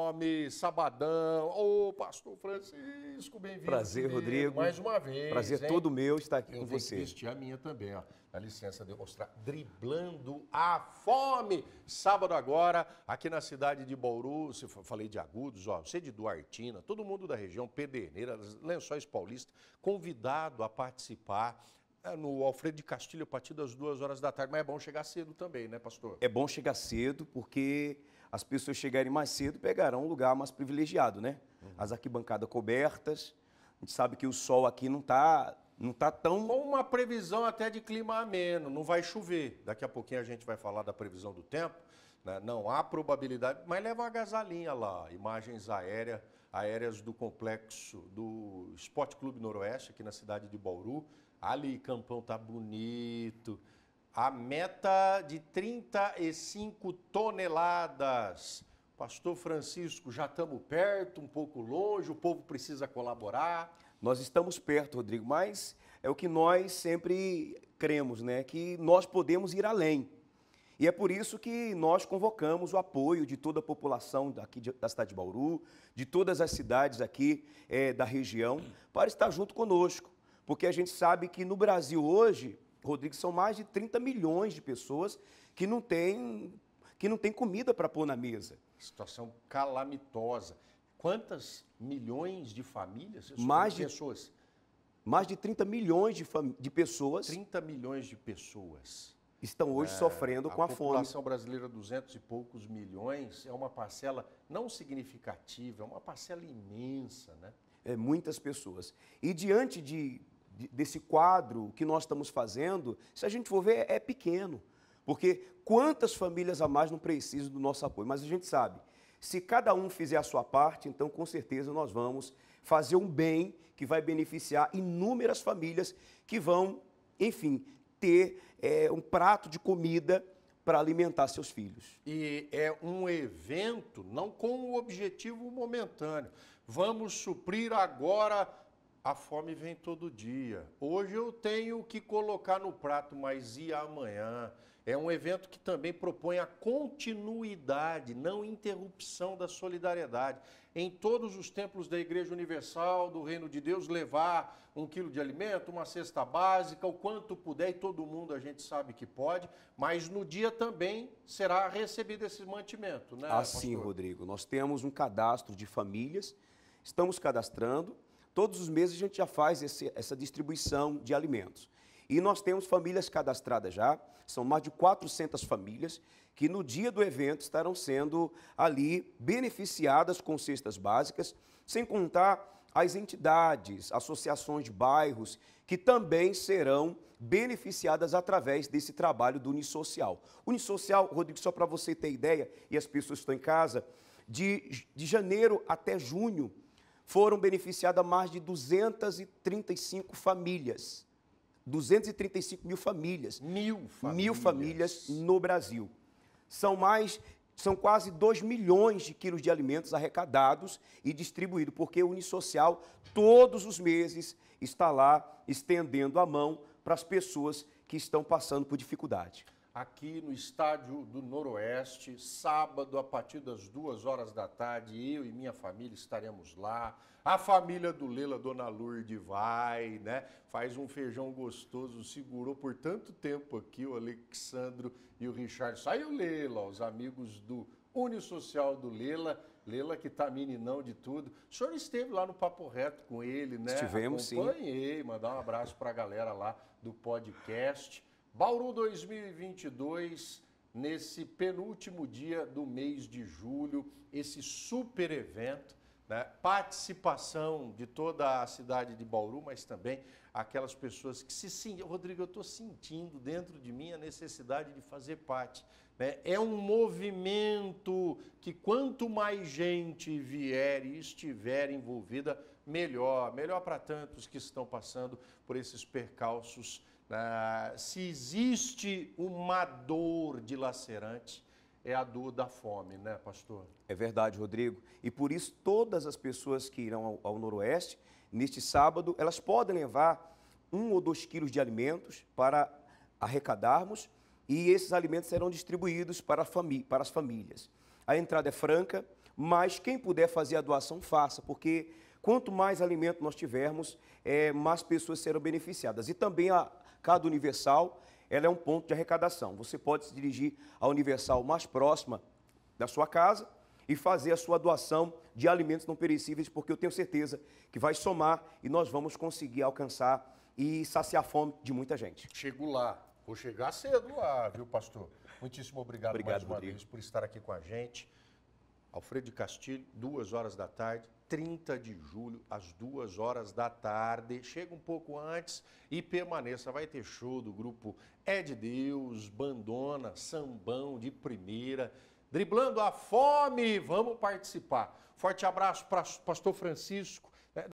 nome, Sabadão. Ô, pastor Francisco, bem-vindo. Prazer, Rodrigo. Mais uma vez. Prazer hein? todo meu estar aqui Eu com você. Eu a minha também, ó. Dá licença de mostrar. Driblando a fome. Sábado agora, aqui na cidade de Bauru, se falei de Agudos, ó, você de Duartina, todo mundo da região, Pederneira, Lençóis Paulista, convidado a participar eh, no Alfredo de Castilho a partir das duas horas da tarde. Mas é bom chegar cedo também, né, pastor? É bom chegar cedo porque as pessoas chegarem mais cedo pegarão um lugar mais privilegiado, né? Uhum. As arquibancadas cobertas. A gente sabe que o sol aqui não está não tá tão. Com uma previsão até de clima ameno, não vai chover. Daqui a pouquinho a gente vai falar da previsão do tempo. Né? Não há probabilidade, mas leva uma agasalhinha lá, imagens aéreas, aéreas do complexo do Esporte Clube Noroeste, aqui na cidade de Bauru. Ali, campão tá bonito a meta de 35 toneladas. Pastor Francisco, já estamos perto, um pouco longe, o povo precisa colaborar. Nós estamos perto, Rodrigo, mas é o que nós sempre cremos, né? Que nós podemos ir além. E é por isso que nós convocamos o apoio de toda a população aqui da cidade de Bauru, de todas as cidades aqui é, da região, para estar junto conosco. Porque a gente sabe que no Brasil hoje Rodrigo, são mais de 30 milhões de pessoas que não têm, que não têm comida para pôr na mesa. Situação calamitosa. Quantas milhões de famílias? Mais de pessoas. Mais de 30 milhões de, de pessoas. 30 milhões de pessoas. Estão hoje é, sofrendo com a fome. A população brasileira, 200 e poucos milhões, é uma parcela não significativa, é uma parcela imensa, né? É, muitas pessoas. E diante de desse quadro que nós estamos fazendo, se a gente for ver, é pequeno. Porque quantas famílias a mais não precisam do nosso apoio? Mas a gente sabe, se cada um fizer a sua parte, então com certeza nós vamos fazer um bem que vai beneficiar inúmeras famílias que vão, enfim, ter é, um prato de comida para alimentar seus filhos. E é um evento não com o um objetivo momentâneo. Vamos suprir agora a fome vem todo dia. Hoje eu tenho que colocar no prato, mas e amanhã? É um evento que também propõe a continuidade, não interrupção da solidariedade. Em todos os templos da Igreja Universal, do Reino de Deus, levar um quilo de alimento, uma cesta básica, o quanto puder, e todo mundo a gente sabe que pode, mas no dia também será recebido esse mantimento, né? Assim, pastor? Rodrigo, nós temos um cadastro de famílias, estamos cadastrando Todos os meses a gente já faz esse, essa distribuição de alimentos. E nós temos famílias cadastradas já, são mais de 400 famílias que no dia do evento estarão sendo ali beneficiadas com cestas básicas, sem contar as entidades, associações de bairros, que também serão beneficiadas através desse trabalho do Unisocial. Unisocial, Rodrigo, só para você ter ideia, e as pessoas que estão em casa, de, de janeiro até junho, foram beneficiadas mais de 235 famílias. 235 mil famílias. Mil famílias. Mil famílias no Brasil. São mais, são quase 2 milhões de quilos de alimentos arrecadados e distribuídos, porque o Unisocial, todos os meses, está lá estendendo a mão para as pessoas que estão passando por dificuldade aqui no Estádio do Noroeste, sábado, a partir das duas horas da tarde. Eu e minha família estaremos lá. A família do Lela, Dona Lourdes, vai, né? Faz um feijão gostoso. Segurou por tanto tempo aqui o Alexandro e o Richard. Saiu o Lela, os amigos do Unisocial do Lela. Lela que tá meninão de tudo. O senhor esteve lá no Papo Reto com ele, né? Estivemos, Acompanhei, sim. Acompanhei, mandar um abraço para a galera lá do podcast. Bauru 2022, nesse penúltimo dia do mês de julho, esse super evento, né? participação de toda a cidade de Bauru, mas também aquelas pessoas que se sentem, Rodrigo, eu estou sentindo dentro de mim a necessidade de fazer parte. Né? É um movimento que quanto mais gente vier e estiver envolvida, melhor. Melhor para tantos que estão passando por esses percalços ah, se existe uma dor dilacerante, é a dor da fome, né, pastor? É verdade, Rodrigo. E por isso, todas as pessoas que irão ao, ao Noroeste, neste sábado, elas podem levar um ou dois quilos de alimentos para arrecadarmos e esses alimentos serão distribuídos para, para as famílias. A entrada é franca, mas quem puder fazer a doação, faça, porque Quanto mais alimento nós tivermos, é, mais pessoas serão beneficiadas. E também a cada universal, ela é um ponto de arrecadação. Você pode se dirigir à universal mais próxima da sua casa e fazer a sua doação de alimentos não perecíveis, porque eu tenho certeza que vai somar e nós vamos conseguir alcançar e saciar a fome de muita gente. Chego lá. Vou chegar cedo lá, viu, pastor? Muitíssimo obrigado, obrigado mais uma Rodrigo. vez por estar aqui com a gente. Alfredo Castilho, duas horas da tarde. 30 de julho, às 2 horas da tarde. Chega um pouco antes e permaneça. Vai ter show do grupo É de Deus, Bandona, Sambão de Primeira. Driblando a fome, vamos participar. Forte abraço para Pastor Francisco,